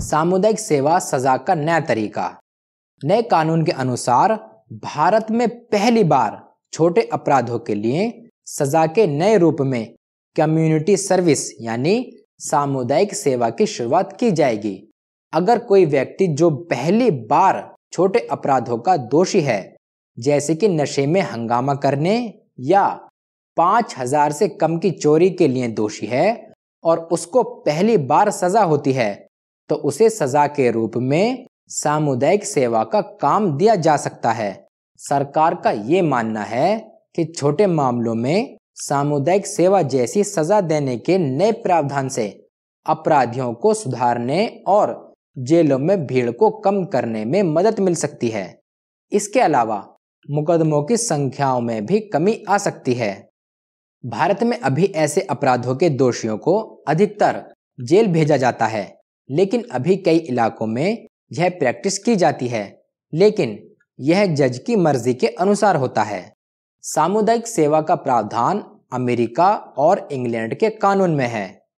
सामुदायिक सेवा सजा का नया तरीका नए कानून के अनुसार भारत में पहली बार छोटे अपराधों के लिए सजा के नए रूप में कम्युनिटी सर्विस यानी सामुदायिक सेवा की शुरुआत की जाएगी अगर कोई व्यक्ति जो पहली बार छोटे अपराधों का दोषी है जैसे कि नशे में हंगामा करने या पांच हजार से कम की चोरी के लिए दोषी है और उसको पहली बार सजा होती है तो उसे सजा के रूप में सामुदायिक सेवा का काम दिया जा सकता है सरकार का ये मानना है कि छोटे मामलों में सामुदायिक सेवा जैसी सजा देने के नए प्रावधान से अपराधियों को सुधारने और जेलों में भीड़ को कम करने में मदद मिल सकती है इसके अलावा मुकदमों की संख्याओं में भी कमी आ सकती है भारत में अभी ऐसे अपराधों के दोषियों को अधिकतर जेल भेजा जाता है लेकिन अभी कई इलाकों में यह प्रैक्टिस की जाती है लेकिन यह जज की मर्जी के अनुसार होता है सामुदायिक सेवा का प्रावधान अमेरिका और इंग्लैंड के कानून में है